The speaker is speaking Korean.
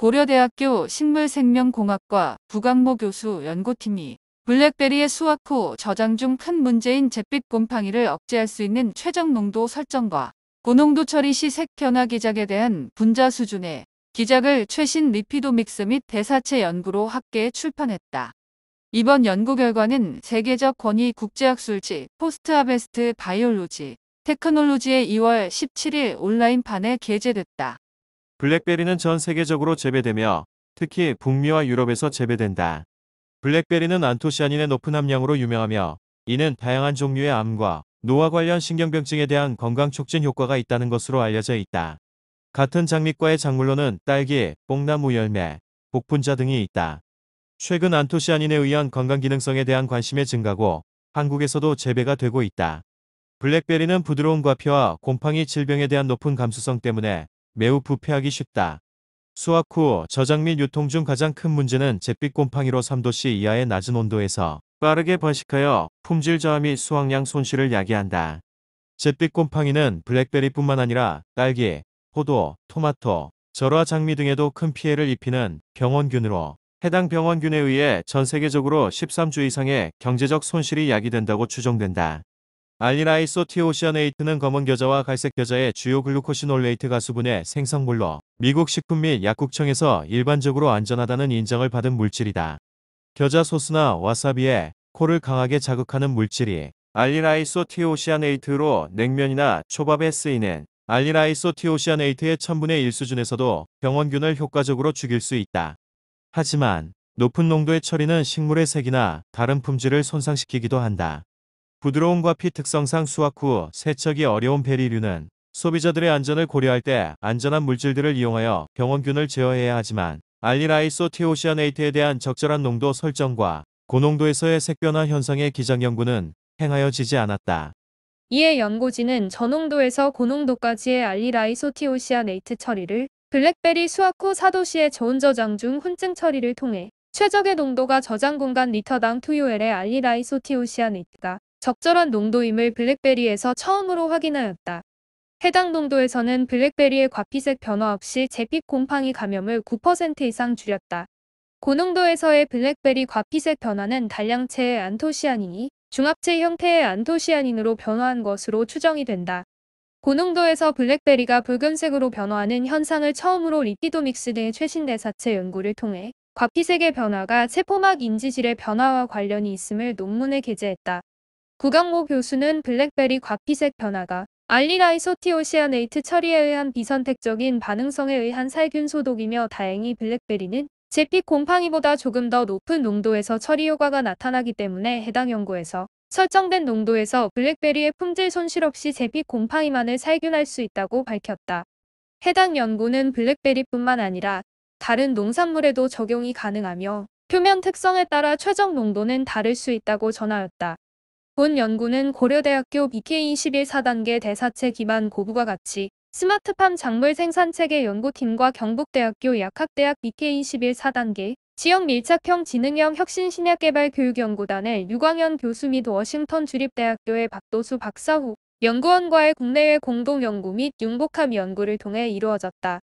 고려대학교 식물생명공학과 부강모 교수 연구팀이 블랙베리의 수확 후 저장 중 큰 문제인 잿빛 곰팡이를 억제할 수 있는 최적 농도 설정과 고농도 처리 시 색변화 기작에 대한 분자 수준의 기작을 최신 리피도믹스 및 대사체 연구로 학계에 출판했다. 이번 연구 결과는 세계적 권위 국제학술지 포스트아베스트 바이올로지 테크놀로지의 2월 17일 온라인판에 게재됐다. 블랙베리는 전 세계적으로 재배되며 특히 북미와 유럽에서 재배된다. 블랙베리는 안토시아닌의 높은 함량으로 유명하며 이는 다양한 종류의 암과 노화 관련 신경병증에 대한 건강 촉진 효과가 있다는 것으로 알려져 있다. 같은 장미과의 작물로는 딸기, 뽕나무 열매, 복분자 등이 있다. 최근 안토시아닌에 의한 건강 기능성에 대한 관심의 증가고 한국에서도 재배가 되고 있다. 블랙베리는 부드러운 과피와 곰팡이 질병에 대한 높은 감수성 때문에 매우 부패하기 쉽다. 수확 후 저장 및 유통 중 가장 큰 문제는 잿빛 곰팡이로 3도씨 이하의 낮은 온도에서 빠르게 번식하여 품질 저하 및 수확량 손실을 야기한다. 잿빛 곰팡이는 블랙베리뿐만 아니라 딸기, 포도, 토마토, 절화 장미 등에도 큰 피해를 입히는 병원균으로 해당 병원균에 의해 전 세계적으로 13주 이상의 경제적 손실이 야기된다고 추정된다. 알리라이소티오시아네이트는 검은 겨자와 갈색 겨자의 주요 글루코시놀레이트 가수분의 생성물로 미국 식품 및 약국청에서 일반적으로 안전하다는 인정을 받은 물질이다. 겨자 소스나 와사비에 코를 강하게 자극하는 물질이 알리라이소티오시아네이트로 냉면이나 초밥에 쓰이는 알리라이소티오시아네이트의 1000분의 1 수준에서도 병원균을 효과적으로 죽일 수 있다. 하지만 높은 농도의 처리는 식물의 색이나 다른 품질을 손상시키기도 한다. 부드러움과 피 특성상 수확 후 세척이 어려운 베리류는 소비자들의 안전을 고려할 때 안전한 물질들을 이용하여 병원균을 제어해야 하지만 알리라이소티오시아네이트에 대한 적절한 농도 설정과 고농도에서의 색변화 현상의 기장 연구는 행하여지지 않았다. 이에 연구진은 저농도에서 고농도까지의 알리라이소티오시아네이트 처리를 블랙베리 수확 후 사도시의 저온저장 중훈증 처리를 통해 최적의 농도가 저장 공간 리터당 투요엘의 알리라이소티오시아네이트가 적절한 농도임을 블랙베리에서 처음으로 확인하였다. 해당 농도에서는 블랙베리의 과피색 변화 없이 제빛 곰팡이 감염을 9% 이상 줄였다. 고농도에서의 블랙베리 과피색 변화는 달량체의 안토시아닌이 중합체 형태의 안토시아닌으로 변화한 것으로 추정이 된다. 고농도에서 블랙베리가 붉은색으로 변화하는 현상을 처음으로 리피도믹스 등 최신 대사체 연구를 통해 과피색의 변화가 세포막 인지질의 변화와 관련이 있음을 논문에 게재했다. 구강모 교수는 블랙베리 과피색 변화가 알리라이소티오시아네이트 처리에 의한 비선택적인 반응성에 의한 살균 소독이며 다행히 블랙베리는 제피 곰팡이보다 조금 더 높은 농도에서 처리 효과가 나타나기 때문에 해당 연구에서 설정된 농도에서 블랙베리의 품질 손실 없이 제피 곰팡이만을 살균할 수 있다고 밝혔다. 해당 연구는 블랙베리뿐만 아니라 다른 농산물에도 적용이 가능하며 표면 특성에 따라 최종 농도는 다를 수 있다고 전하였다. 본 연구는 고려대학교 BK21 4단계 대사체 기반 고부가 같이 스마트팜 작물 생산체계 연구팀과 경북대학교 약학대학 BK21 4단계 지역 밀착형 지능형 혁신신약개발교육연구단의 유광현 교수 및 워싱턴 주립대학교의 박도수 박사후 연구원과의 국내외 공동연구 및 융복합 연구를 통해 이루어졌다.